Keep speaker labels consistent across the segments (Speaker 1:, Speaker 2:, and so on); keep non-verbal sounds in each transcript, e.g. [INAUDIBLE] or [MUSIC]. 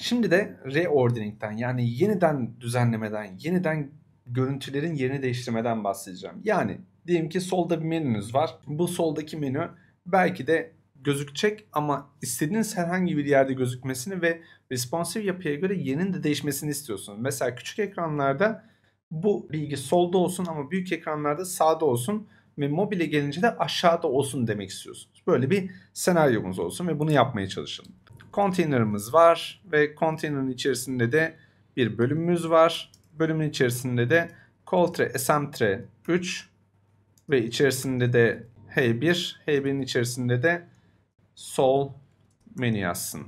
Speaker 1: Şimdi de reordering'den yani yeniden düzenlemeden, yeniden görüntülerin yerini değiştirmeden bahsedeceğim. Yani diyelim ki solda bir menünüz var. Bu soldaki menü belki de gözükecek ama istediğiniz herhangi bir yerde gözükmesini ve responsive yapıya göre yerinin de değişmesini istiyorsunuz. Mesela küçük ekranlarda bu bilgi solda olsun ama büyük ekranlarda sağda olsun ve mobile gelince de aşağıda olsun demek istiyorsunuz. Böyle bir senaryomuz olsun ve bunu yapmaya çalışalım. Container'ımız var ve container'ın içerisinde de bir bölümümüz var. Bölümün içerisinde de coltre smtre 3 ve içerisinde de h1, h1'in içerisinde de sol menü yazsın.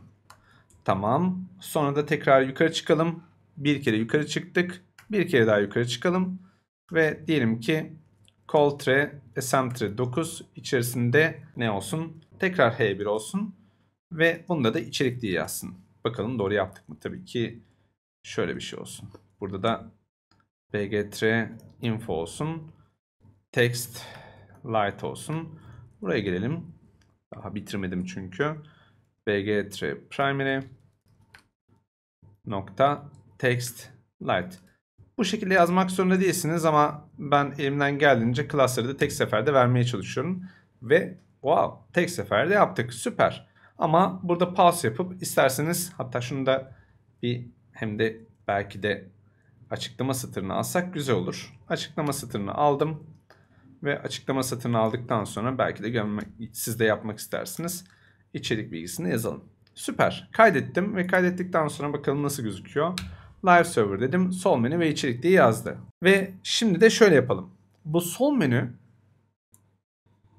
Speaker 1: Tamam. Sonra da tekrar yukarı çıkalım. Bir kere yukarı çıktık. Bir kere daha yukarı çıkalım. Ve diyelim ki coltre smtre 9 içerisinde ne olsun? Tekrar h1 olsun. Ve bunda da içerik diye yazsın. Bakalım doğru yaptık mı? Tabii ki şöyle bir şey olsun. Burada da bgtr info olsun. Text light olsun. Buraya gelelim. Daha bitirmedim çünkü. bgtr primary nokta text light. Bu şekilde yazmak zorunda değilsiniz ama ben elimden geldiğince klasları da tek seferde vermeye çalışıyorum. Ve wow tek seferde yaptık süper. Ama burada pause yapıp isterseniz hatta şunu da bir hem de belki de açıklama satırını alsak güzel olur. Açıklama satırını aldım ve açıklama satırını aldıktan sonra belki de görmek, siz de yapmak istersiniz. İçerik bilgisini yazalım. Süper. Kaydettim ve kaydettikten sonra bakalım nasıl gözüküyor. Live server dedim. Sol menü ve içerik diye yazdı. Ve şimdi de şöyle yapalım. Bu sol menü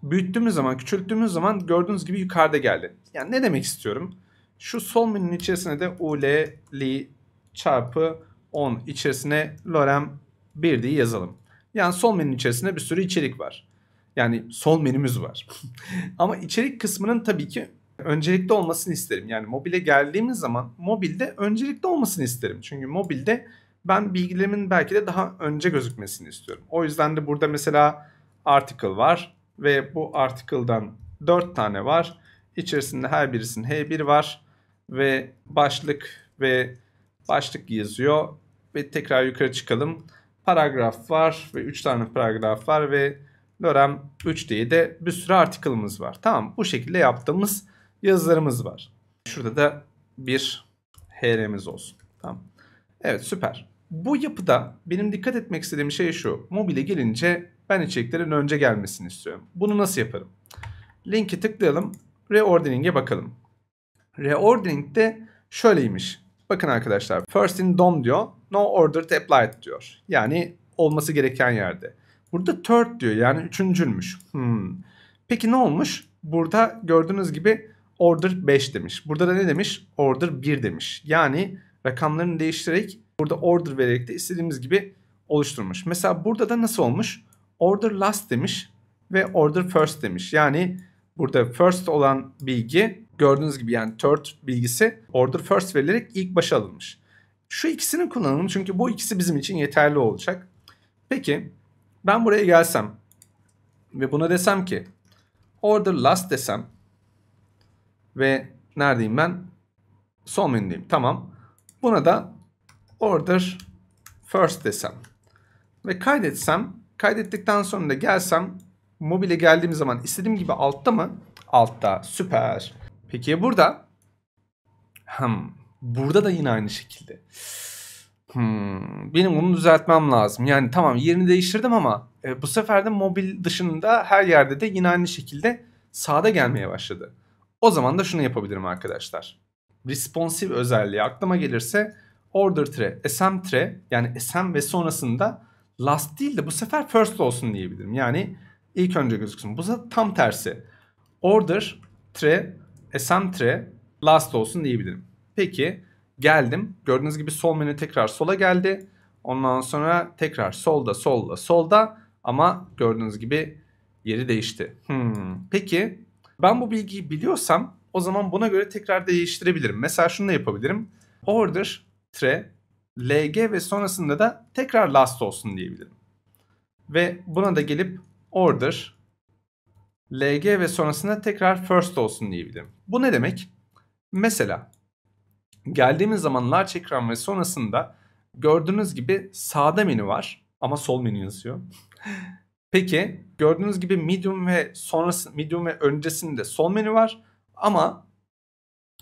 Speaker 1: büyüttüğümüz zaman, küçülttüğümüz zaman gördüğünüz gibi yukarıda geldi. Yani ne demek istiyorum? Şu sol menünün içerisine de uleli çarpı 10 içerisine lorem 1 diye yazalım. Yani sol menünün içerisinde bir sürü içerik var. Yani sol menümüz var. [LAUGHS] Ama içerik kısmının tabii ki öncelikli olmasını isterim. Yani mobile geldiğimiz zaman mobilde öncelikli olmasını isterim. Çünkü mobilde ben bilgilerimin belki de daha önce gözükmesini istiyorum. O yüzden de burada mesela article var ve bu article'dan 4 tane var. İçerisinde her birisinin H1 var ve başlık ve başlık yazıyor ve tekrar yukarı çıkalım. Paragraf var ve 3 tane paragraf var ve lorem 3 diye de bir sürü article'ımız var. Tamam bu şekilde yaptığımız yazılarımız var. Şurada da bir HR'miz olsun. Tamam. Evet süper. Bu yapıda benim dikkat etmek istediğim şey şu. Mobile gelince ben içeriklerin önce gelmesini istiyorum. Bunu nasıl yaparım? Linki tıklayalım. Reordering'e bakalım. Reordering de şöyleymiş. Bakın arkadaşlar. First in DOM diyor. No order to applied diyor. Yani olması gereken yerde. Burada third diyor. Yani üçüncülmüş. Hmm. Peki ne olmuş? Burada gördüğünüz gibi order 5 demiş. Burada da ne demiş? Order 1 demiş. Yani rakamlarını değiştirerek burada order vererek de istediğimiz gibi oluşturmuş. Mesela burada da nasıl olmuş? order last demiş ve order first demiş. Yani burada first olan bilgi gördüğünüz gibi yani third bilgisi order first verilerek ilk başa alınmış. Şu ikisini kullanalım çünkü bu ikisi bizim için yeterli olacak. Peki ben buraya gelsem ve buna desem ki order last desem ve neredeyim ben? Son menüdeyim. Tamam. Buna da order first desem ve kaydetsem Kaydettikten sonra da gelsem mobile geldiğim zaman istediğim gibi altta mı? Altta. Süper. Peki burada? Hmm. Burada da yine aynı şekilde. Hmm, benim bunu düzeltmem lazım. Yani tamam yerini değiştirdim ama e, bu sefer de mobil dışında her yerde de yine aynı şekilde sağda gelmeye başladı. O zaman da şunu yapabilirim arkadaşlar. Responsive özelliği aklıma gelirse order tre, sm tre yani sm ve sonrasında last değil de bu sefer first olsun diyebilirim. Yani ilk önce gözüksün. Bu da tam tersi. Order tre SM tre last olsun diyebilirim. Peki geldim. Gördüğünüz gibi sol menü tekrar sola geldi. Ondan sonra tekrar solda solda solda ama gördüğünüz gibi yeri değişti. Hmm. Peki ben bu bilgiyi biliyorsam o zaman buna göre tekrar değiştirebilirim. Mesela şunu da yapabilirim. Order tre LG ve sonrasında da tekrar last olsun diyebilirim. Ve buna da gelip order LG ve sonrasında tekrar first olsun diyebilirim. Bu ne demek? Mesela geldiğimiz zaman large ekran ve sonrasında gördüğünüz gibi sağda menü var ama sol menü yazıyor. [LAUGHS] Peki gördüğünüz gibi medium ve sonrası medium ve öncesinde sol menü var ama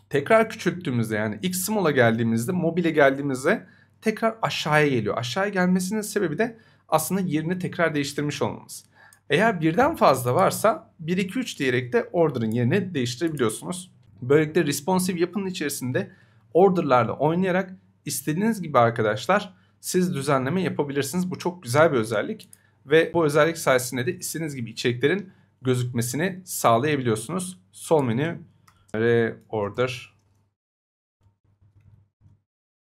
Speaker 1: tekrar küçülttüğümüzde yani X small'a geldiğimizde mobile geldiğimizde tekrar aşağıya geliyor. Aşağıya gelmesinin sebebi de aslında yerini tekrar değiştirmiş olmamız. Eğer birden fazla varsa 1 2 3 diyerek de order'ın yerini değiştirebiliyorsunuz. Böylelikle responsive yapının içerisinde order'larla oynayarak istediğiniz gibi arkadaşlar siz düzenleme yapabilirsiniz. Bu çok güzel bir özellik ve bu özellik sayesinde de istediğiniz gibi içeriklerin gözükmesini sağlayabiliyorsunuz. Sol menü reorder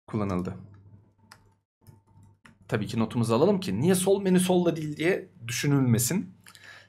Speaker 1: kullanıldı tabii ki notumuzu alalım ki niye sol menü solda değil diye düşünülmesin.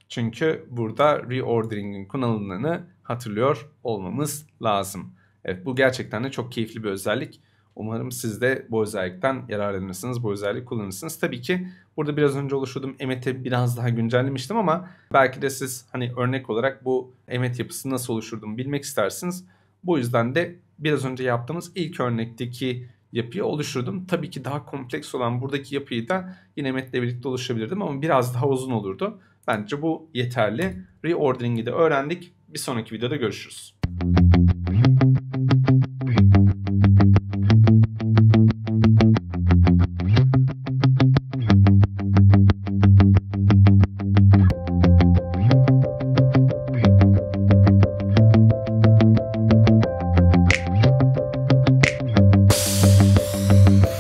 Speaker 1: Çünkü burada reordering'in kullanıldığını hatırlıyor olmamız lazım. Evet bu gerçekten de çok keyifli bir özellik. Umarım siz de bu özellikten yararlanırsınız, bu özelliği kullanırsınız. Tabii ki burada biraz önce oluşturduğum Emmet'i biraz daha güncellemiştim ama belki de siz hani örnek olarak bu emet yapısını nasıl oluşturduğumu bilmek istersiniz. Bu yüzden de biraz önce yaptığımız ilk örnekteki yapıyı oluşturdum. Tabii ki daha kompleks olan buradaki yapıyı da yine Met'le birlikte oluşturabilirdim ama biraz daha uzun olurdu. Bence bu yeterli. Reordering'i de öğrendik. Bir sonraki videoda görüşürüz.